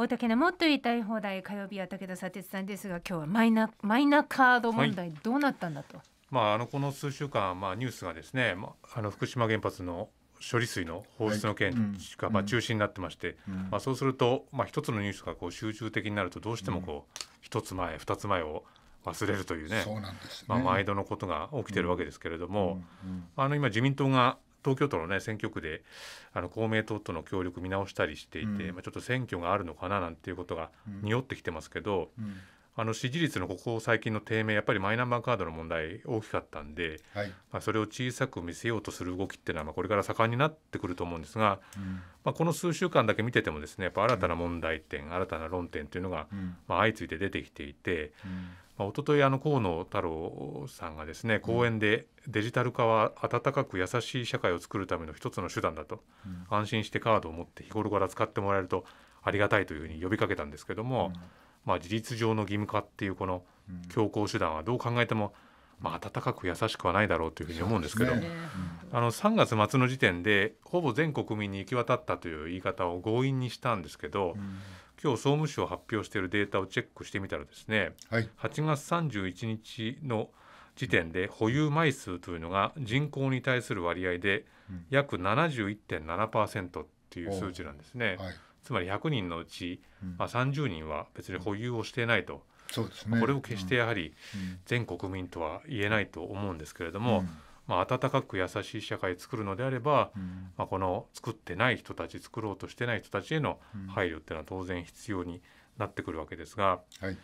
大竹のもっと言いたい放題火曜日は武田砂鉄さんですが今日はマイナマイナカード問題どうなったんだと、はい、まあ、あのこの数週間、まあ、ニュースがですね、まあ、あの福島原発の処理水の放出の件が、まあ、中心になってまして、まあ、そうすると、まあ、一つのニュースがこう集中的になるとどうしてもこう一つ前二つ前を忘れるというね、ね、まあ、毎度のことが起きてるわけですけれども、あの今自民党が東京都の、ね、選挙区であの公明党との協力見直したりしていて、うん、まあ、ちょっと選挙があるのかななんていうことが匂ってきてますけど、うんうん、あの支持率のここ最近の低迷やっぱりマイナンバーカードの問題大きかったんで、はい、まあ、それを小さく見せようとする動きっていうのはまあこれから盛んになってくると思うんですが、まあ、この数週間だけ見ててもですねやっぱ新たな問題点、新たな論点というのがまあ相次いで出てきていて。まあ、一昨日あの河野太郎さんがですね講演でデジタル化は温かく優しい社会を作るための一つの手段だと、うん、安心してカードを持って日頃から使ってもらえるとありがたいというふうに呼びかけたんですけども、うん、まあ、事実上の義務化っていうこの強硬手段はどう考えても、まあ、温かく優しくはないだろうというふうに思うんですけど、ねあの3月末の時点でほぼ全国民に行き渡ったという言い方を強引にしたんですけど、うん、今日総務省発表しているデータをチェックしてみたらですね、はい、8月31日の時点で保有枚数というのが人口に対する割合で約71.7%っていう数値なんですね、はい、つまり100人のうち、まあ、30人は別に保有をしていないと、そうですね、これを決してやはり全国民とは言えないと思うんですけれども、うんまあ、温かく優しい社会を作るのであれば、うん、まあ、この作ってない人たち作ろうとしてない人たちへの配慮っていうのは当然必要になってくるわけですが、うんはい、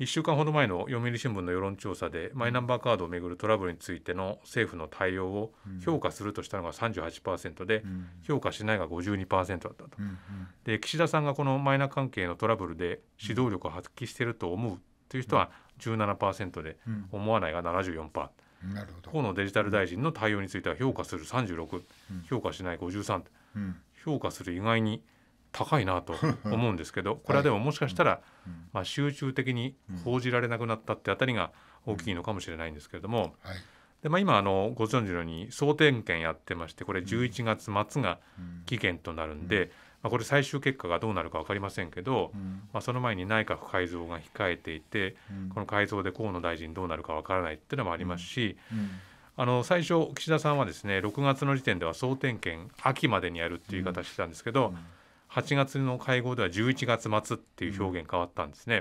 1週間ほど前の読売新聞の世論調査でマイナンバーカードをめぐるトラブルについての政府の対応を評価するとしたのが38%で、うん、評価しないが52%だったと、うんうん、で岸田さんがこのマイナ関係のトラブルで指導力を発揮していると思うという人は17%で、思わないが74%。なるほど河野デジタル大臣の対応については評価する36、うん、評価しない53、うん、評価する意外に高いなと思うんですけど これはでももしかしたら、まあ、集中的に報じられなくなったってあたりが大きいのかもしれないんですけれども、はい、でまあ、今あのご存知のように総点検やってましてこれ11月末が期限となるんで、まあ、これ最終結果がどうなるか分かりませんけど、うん、まあ、その前に内閣改造が控えていて、うん、この改造で河野大臣どうなるか分からないっていうのもありますし、うん、あの最初岸田さんはですね6月の時点では総点検秋までにやるっていう言い方してたんですけど、8月の会合では11月末っていう表現変わったんですね。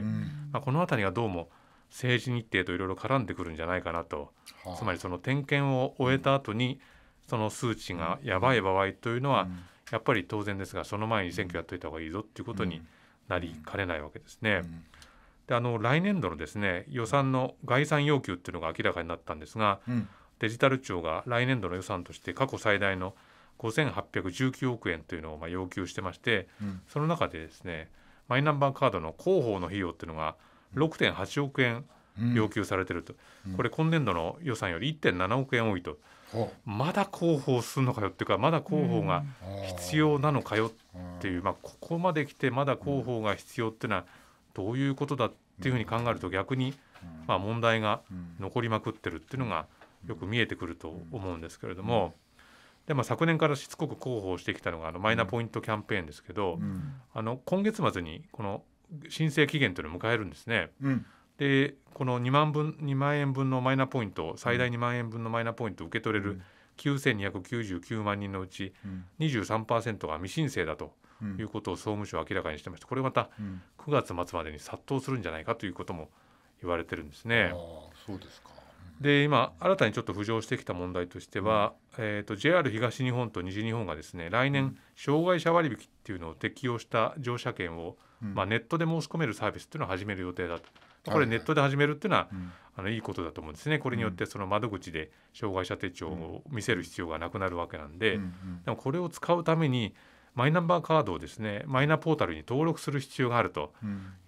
まあ、この辺りがどうも政治日程といろいろ絡んでくるんじゃないかなと、はあ、つまりその点検を終えた後にその数値がやばい場合というのは、やっぱり当然ですがその前に選挙やっといた方がいいぞということになりかねないわけですね。であの来年度のですね予算の概算要求っていうのが明らかになったんですが、デジタル庁が来年度の予算として過去最大の5819億円というのをま要求してまして、その中でですねマイナンバーカードの広報の費用っていうのが6.8億円、要求されてると、うん、これ今年度の予算より1.7億円多いと、まだ広報するのかよっていうかまだ広報が必要なのかよっていう、まあ、ここまで来てまだ広報が必要っていうのはどういうことだっていうふうに考えると逆に、まあ、問題が残りまくってるっていうのがよく見えてくると思うんですけれども。でまあ、昨年からしつこく広報してきたのがあのマイナポイントキャンペーンですけど、あの今月末にこの申請期限というのを迎えるんですね。うんでこの2万分2万円分のマイナポイント最大2万円分のマイナポイントを受け取れる9299万人のうち23%が未申請だということを総務省は明らかにしてましてこれまた9月末までに殺到するんじゃないかということも言われてるんですね。そうですかで今新たにちょっと浮上してきた問題としては、うん、えーと、JR 東日本と西日本がですね来年障害者割引っていうのを適用した乗車券を、うん、まあ、ネットで申し込めるサービスっていうのを始める予定だと。これネットで始めるっていうのは、あのいいことだと思うんですねこれによってその窓口で障害者手帳を見せる必要がなくなるわけなんで、でもこれを使うためにマイナンバーカードをですねマイナポータルに登録する必要があると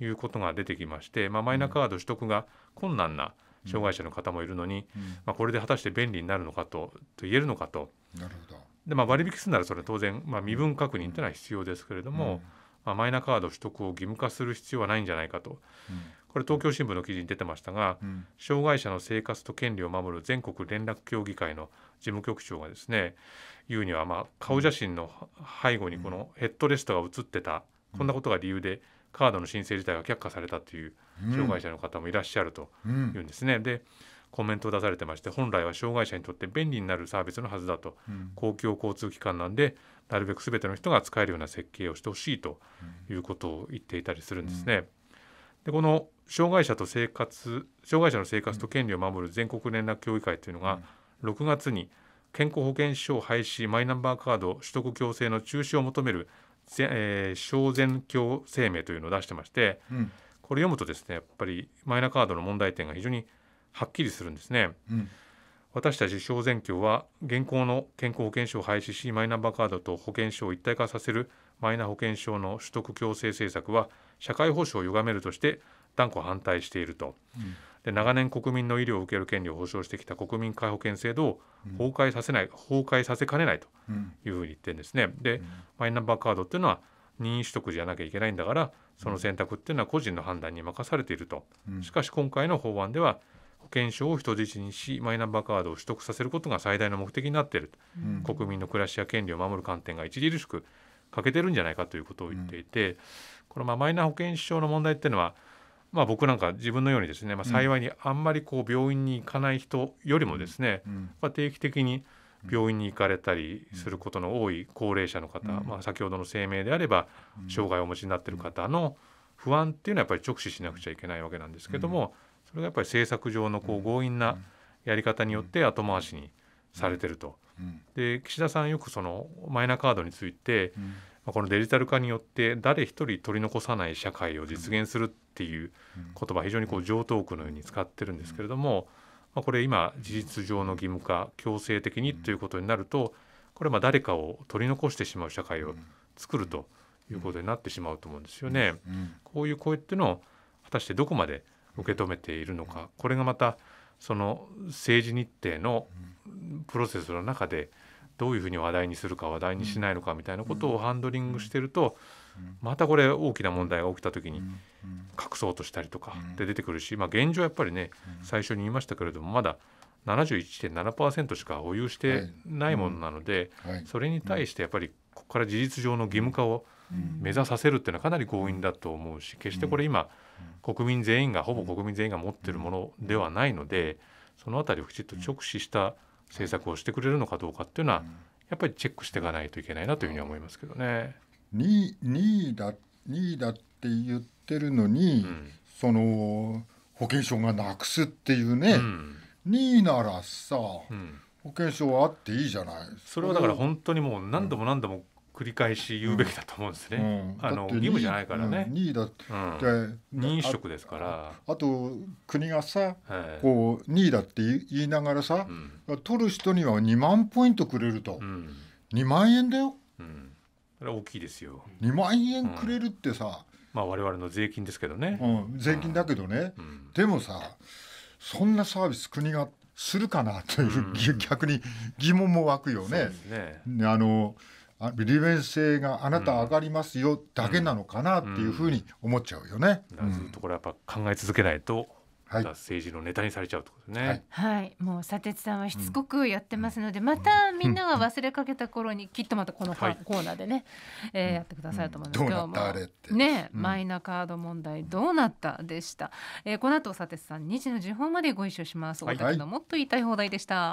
いうことが出てきまして、まあ、マイナカード取得が困難な障害者の方もいるのに、まあ、これで果たして便利になるのかとと言えるのかと。なるほどでまあ、割引するならそれ当然、まあ、身分確認というのは必要ですけれども、まあ、マイナカード取得を義務化する必要はないんじゃないかと、これ東京新聞の記事に出てましたが、うん、障害者の生活と権利を守る全国連絡協議会の事務局長がですね言うにはま顔写真の背後にこのヘッドレストが写ってた、うん、こんなことが理由でカードの申請自体が却下されたという障害者の方もいらっしゃるというんですね。うん、でコメントを出されてまして本来は障害者にとって便利になるサービスのはずだと、公共交通機関なんでなるべく全ての人が使えるような設計をしてほしいということを言っていたりするんですね。でこの障害者と生活障害者の生活と権利を守る全国連絡協議会というのが6月に健康保険証廃止マイナンバーカード取得強制の中止を求めるえ小全教声明というのを出してまして、うん、これ読むとですねやっぱりマイナカードの問題点が非常にはっきりするんですね。うん私たち小全協は現行の健康保険証を廃止しマイナンバーカードと保険証を一体化させるマイナ保険証の取得強制政策は社会保障を歪めるとして断固反対していると、うん、で長年国民の医療を受ける権利を保障してきた国民皆保険制度を崩壊させない、うん、崩壊させかねないというふうに言ってるんですね。で、うん、マイナンバーカードっていうのは任意取得じゃなきゃいけないんだからその選択っていうのは個人の判断に任されていると、しかし今回の法案では保険証を人質にしマイナンバーカードを取得させることが最大の目的になっている、国民の暮らしや権利を守る観点が著しく欠けてるんじゃないかということを言っていて、このまマイナ保険証の問題っていうのは、まあ、僕なんか自分のようにですね、まあ、幸いにあんまりこう病院に行かない人よりもですね、まあ、定期的に病院に行かれたりすることの多い高齢者の方、まあ、先ほどの声明であれば障害をお持ちになっている方の不安っていうのはやっぱり直視しなくちゃいけないわけなんですけども、それがやっぱり政策上のこう強引なやり方によって後回しにされてると。で岸田さんよくそのマイナカードについて、うん、このデジタル化によって誰一人取り残さない社会を実現するっていう言葉非常にこう上等句のように使ってるんですけれども、まあ、これ今事実上の義務化強制的にということになるとこれまあ誰かを取り残してしまう社会を作るということになってしまうと思うんですよね。こういう声っていうのを果たしてどこまで受け止めているのかこれがまたその政治日程のプロセスの中でどういうふうに話題にするか話題にしないのかみたいなことをハンドリングしてるとまたこれ大きな問題が起きた時に隠そうとしたりとかって出てくるし、まあ、現状やっぱりね最初に言いましたけれどもまだ71.7%しか保有してないものなので、それに対してやっぱりここから事実上の義務化を目指させるっていうのはかなり強引だと思うし決してこれ今国民全員がほぼ国民全員が持ってるものではないのでその辺りをきちっと直視した、政策をしてくれるのかどうかっていうのは、やっぱりチェックしていかないといけないなというふうに思いますけどね。2位だ2位だって言ってるのに、うん、その保険証がなくすっていうね、うん、2位ならさ、うん、保険証はあっていいじゃないそれはだから本当にもう何度も何度も繰り返し言うべきだと思うんですね、うんうん、あの義務じゃないからね、うん、任意だって、任意職ですからあと国がさ、はい、こう任意だって言いながらさ、取る人には2万ポイントくれると、うん、2万円だよ、うん、大きいですよ2万円くれるってさ、まあ我々の税金ですけどね、税金だけどね、でもさそんなサービス国がするかなという、逆に疑問も湧くよね。ねあの利便性があなた上がりますよだけなのかなっていうふうに思っちゃうよね。うんうん、ずっとこれやっぱ考え続けないとはい、政治のネタにされちゃうっことね、はい。はい、もう佐哲さんはしつこくやってますので、うん、またみんなが忘れかけた頃に、きっとまたこの、コーナーでね、えー、やってくださると思うんですけども。どね、うん、マイナカード問題どうなったでした。えー、この後佐哲さん2時の時報までご一緒します。お宅のもっと言いたい放題でした。